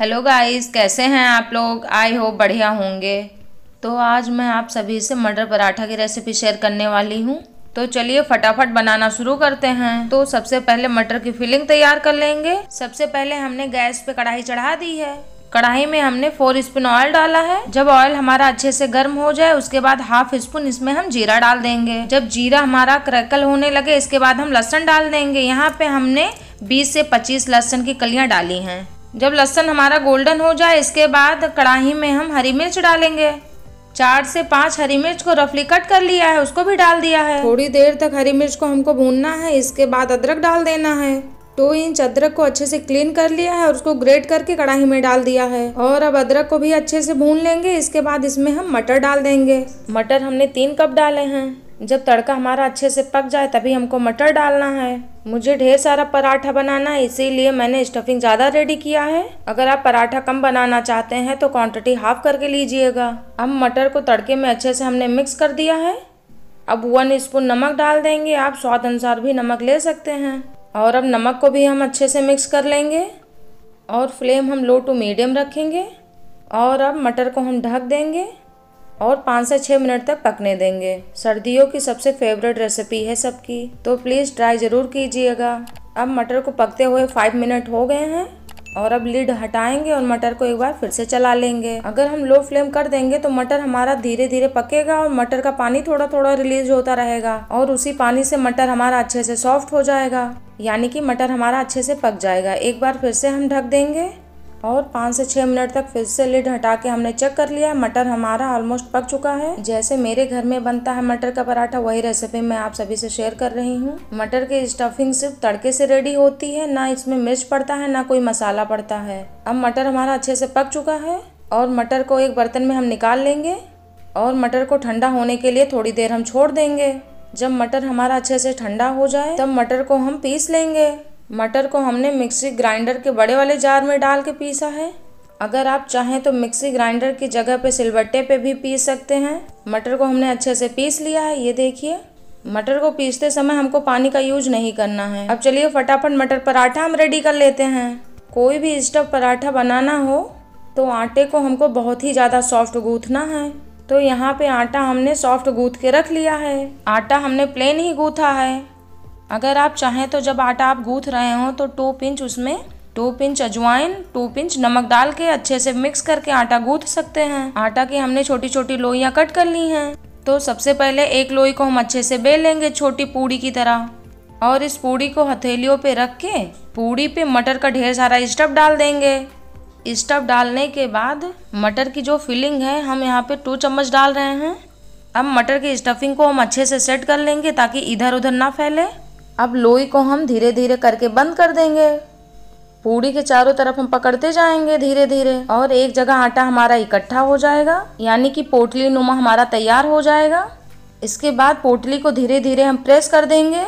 hello guys कैसे हैं आप लोग आई होप बढ़िया होंगे तो आज मैं आप सभी से मटर पराठा की रेसिपी शेयर करने वाली हूँ तो चलिए फटाफट बनाना शुरू करते हैं तो सबसे पहले मटर की फिलिंग तैयार कर लेंगे सबसे पहले हमने गैस पे कढ़ाई चढ़ा दी है कढ़ाई में हमने फोर स्पून ऑयल डाला है जब ऑयल हमारा अच्छे से गर्म हो जाए उसके बाद हाफ स्पून इसमें हम जीरा डाल देंगे जब जीरा हमारा क्रैकल होने लगे इसके बाद हम लहसन डाल देंगे यहाँ पे हमने 20 से 25 लहसन की कलियाँ डाली हैं जब लहसन हमारा गोल्डन हो जाए इसके बाद कढ़ाई में हम हरी मिर्च डालेंगे चार से पाँच हरी मिर्च को रफली कट कर लिया है उसको भी डाल दिया है थोड़ी देर तक हरी मिर्च को हमको भूनना है इसके बाद अदरक डाल देना है दो इंच अदरक को अच्छे से क्लीन कर लिया है और उसको ग्रेट करके कढ़ाई में डाल दिया है और अब अदरक को भी अच्छे से भून लेंगे इसके बाद इसमें हम मटर डाल देंगे मटर हमने तीन कप डाले हैं जब तड़का हमारा अच्छे से पक जाए तभी हमको मटर डालना है मुझे ढेर सारा पराठा बनाना है इसीलिए मैंने स्टफिंग ज़्यादा रेडी किया है अगर आप पराठा कम बनाना चाहते हैं तो क्वांटिटी हाफ करके लीजिएगा अब मटर को तड़के में अच्छे से हमने मिक्स कर दिया है अब वन स्पून नमक डाल देंगे आप स्वाद अनुसार भी नमक ले सकते हैं और अब नमक को भी हम अच्छे से मिक्स कर लेंगे और फ्लेम हम लो टू मीडियम रखेंगे और अब मटर को हम ढक देंगे और पाँच से छः मिनट तक पकने देंगे सर्दियों की सबसे फेवरेट रेसिपी है सबकी तो प्लीज़ ट्राई ज़रूर कीजिएगा अब मटर को पकते हुए फाइव मिनट हो गए हैं और अब लीड हटाएंगे और मटर को एक बार फिर से चला लेंगे अगर हम लो फ्लेम कर देंगे तो मटर हमारा धीरे धीरे पकेगा और मटर का पानी थोड़ा थोड़ा रिलीज होता रहेगा और उसी पानी से मटर हमारा अच्छे से सॉफ्ट हो जाएगा यानी कि मटर हमारा अच्छे से पक जाएगा एक बार फिर से हम ढक देंगे और पाँच से छः मिनट तक फिर से लिड हटा के हमने चेक कर लिया मटर हमारा ऑलमोस्ट पक चुका है जैसे मेरे घर में बनता है मटर का पराठा वही रेसिपी मैं आप सभी से शेयर कर रही हूँ मटर की स्टफिंग सिर्फ तड़के से रेडी होती है ना इसमें मिर्च पड़ता है ना कोई मसाला पड़ता है अब मटर हमारा अच्छे से पक चुका है और मटर को एक बर्तन में हम निकाल लेंगे और मटर को ठंडा होने के लिए थोड़ी देर हम छोड़ देंगे जब मटर हमारा अच्छे से ठंडा हो जाए तब मटर को हम पीस लेंगे मटर को हमने मिक्सी ग्राइंडर के बड़े वाले जार में डाल के पीसा है अगर आप चाहें तो मिक्सी ग्राइंडर की जगह पे सिलबट्टे पे भी पीस सकते हैं मटर को हमने अच्छे से पीस लिया है ये देखिए मटर को पीसते समय हमको पानी का यूज नहीं करना है अब चलिए फटाफट मटर पराठा हम रेडी कर लेते हैं कोई भी स्टफ पराठा बनाना हो तो आटे को हमको बहुत ही ज़्यादा सॉफ्ट गूँथना है तो यहाँ पे आटा हमने सॉफ्ट गूँथ के रख लिया है आटा हमने प्लेन ही गूँथा है अगर आप चाहें तो जब आटा आप गूँथ रहे हों तो टू पिंच उसमें टू पिंच अजवाइन टू पिंच नमक डाल के अच्छे से मिक्स करके आटा गूँथ सकते हैं आटा की हमने छोटी छोटी लोइयाँ कट कर ली हैं तो सबसे पहले एक लोई को हम अच्छे से बेल लेंगे छोटी पूड़ी की तरह और इस पूड़ी को हथेलियों पे रख के पूड़ी पे मटर का ढेर सारा स्टफ डाल देंगे स्टफ डालने के बाद मटर की जो फिलिंग है हम यहाँ पे टू चम्मच डाल रहे हैं अब मटर की स्टफिंग को हम अच्छे से सेट कर लेंगे ताकि इधर उधर ना फैले अब लोई को हम धीरे धीरे करके बंद कर देंगे पूड़ी के चारों तरफ हम पकड़ते जाएंगे धीरे धीरे और एक जगह आटा हमारा इकट्ठा हो जाएगा यानी कि पोटली नुमा हमारा तैयार हो जाएगा इसके बाद पोटली को धीरे धीरे हम प्रेस कर देंगे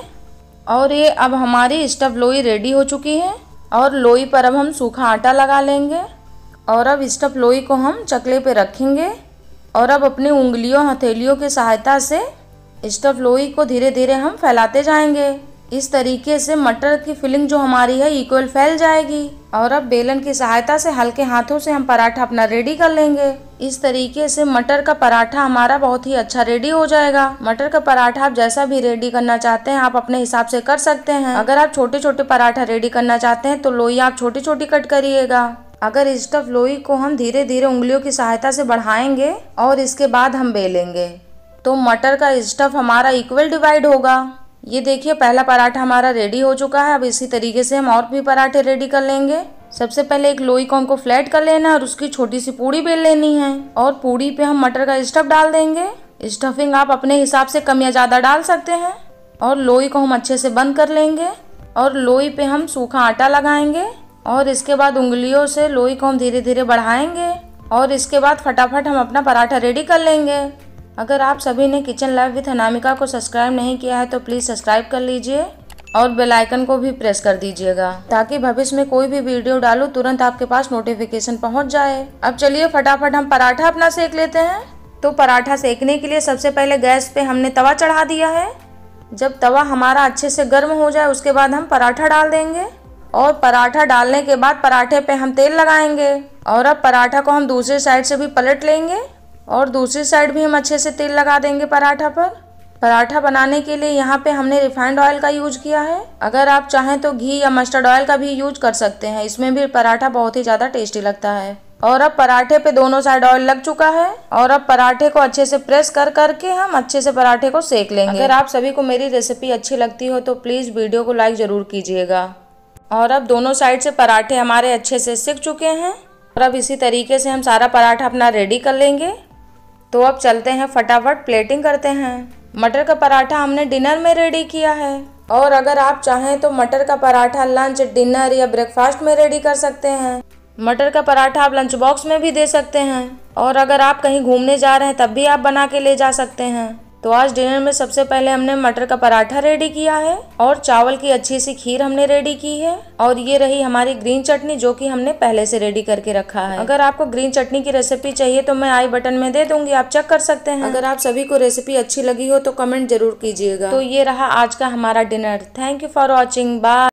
और ये अब हमारी स्टव लोई रेडी हो चुकी है और लोई पर अब हम सूखा आटा लगा लेंगे और अब स्टव लोई को हम चकले पर रखेंगे और अब अपनी उंगलियों हथेलियों की सहायता से स्टव लोई को धीरे धीरे हम फैलाते जाएंगे इस तरीके से मटर की फिलिंग जो हमारी है इक्वल फैल जाएगी और अब बेलन की सहायता से हल्के हाथों से हम पराठा अपना रेडी कर लेंगे इस तरीके से मटर का पराठा हमारा बहुत ही अच्छा रेडी हो जाएगा मटर का पराठा आप जैसा भी रेडी करना चाहते हैं आप अपने हिसाब से कर सकते हैं अगर आप छोटे छोटे पराठा रेडी करना चाहते हैं तो लोई आप छोटी छोटी कट करिएगा अगर स्टफ लोई को हम धीरे धीरे उंगलियों की सहायता से बढ़ाएंगे और इसके बाद हम बेलेंगे तो मटर का स्टफ हमारा इक्वल डिवाइड होगा ये देखिए पहला पराठा हमारा रेडी हो चुका है अब इसी तरीके से हम और भी पराठे रेडी कर लेंगे सबसे पहले एक लोई को हमको फ्लैट कर लेना है और उसकी छोटी सी पूड़ी बेल लेनी है और पूड़ी पे हम मटर का स्टफ डाल देंगे स्टफिंग आप अपने हिसाब से कम या ज़्यादा डाल सकते हैं और लोई को हम अच्छे से बंद कर लेंगे और लोई पे हम सूखा आटा लगाएंगे और इसके बाद उंगलियों से लोई को हम धीरे धीरे बढ़ाएंगे और इसके बाद फटाफट हम अपना पराठा रेडी कर लेंगे अगर आप सभी ने किचन लाइव विथ अनामिका को सब्सक्राइब नहीं किया है तो प्लीज़ सब्सक्राइब कर लीजिए और बेल आइकन को भी प्रेस कर दीजिएगा ताकि भविष्य में कोई भी वीडियो डालो तुरंत आपके पास नोटिफिकेशन पहुंच जाए अब चलिए फटाफट हम पराठा अपना सेक लेते हैं तो पराठा सेकने के लिए सबसे पहले गैस पे हमने तवा चढ़ा दिया है जब तवा हमारा अच्छे से गर्म हो जाए उसके बाद हम पराठा डाल देंगे और पराठा डालने के बाद पराठे पे हम तेल लगाएंगे और अब पराठा को हम दूसरे साइड से भी पलट लेंगे और दूसरी साइड भी हम अच्छे से तेल लगा देंगे पराठा पर पराठा बनाने के लिए यहाँ पे हमने रिफाइंड ऑयल का यूज किया है अगर आप चाहें तो घी या मस्टर्ड ऑयल का भी यूज कर सकते हैं इसमें भी पराठा बहुत ही ज़्यादा टेस्टी लगता है और अब पराठे पे दोनों साइड ऑयल लग चुका है और अब पराठे को अच्छे से प्रेस कर करके हम अच्छे से पराठे को सेक लेंगे अगर आप सभी को मेरी रेसिपी अच्छी लगती हो तो प्लीज़ वीडियो को लाइक ज़रूर कीजिएगा और अब दोनों साइड से पराठे हमारे अच्छे से सेक चुके हैं और अब इसी तरीके से हम सारा पराठा अपना रेडी कर लेंगे तो अब चलते हैं फटाफट प्लेटिंग करते हैं मटर का पराठा हमने डिनर में रेडी किया है और अगर आप चाहें तो मटर का पराठा लंच डिनर या ब्रेकफास्ट में रेडी कर सकते हैं मटर का पराठा आप लंच बॉक्स में भी दे सकते हैं और अगर आप कहीं घूमने जा रहे हैं तब भी आप बना के ले जा सकते हैं तो आज डिनर में सबसे पहले हमने मटर का पराठा रेडी किया है और चावल की अच्छी सी खीर हमने रेडी की है और ये रही हमारी ग्रीन चटनी जो कि हमने पहले से रेडी करके रखा है अगर आपको ग्रीन चटनी की रेसिपी चाहिए तो मैं आई बटन में दे दूंगी आप चेक कर सकते हैं अगर आप सभी को रेसिपी अच्छी लगी हो तो कमेंट जरूर कीजिएगा तो ये रहा आज का हमारा dinner thank you for watching bye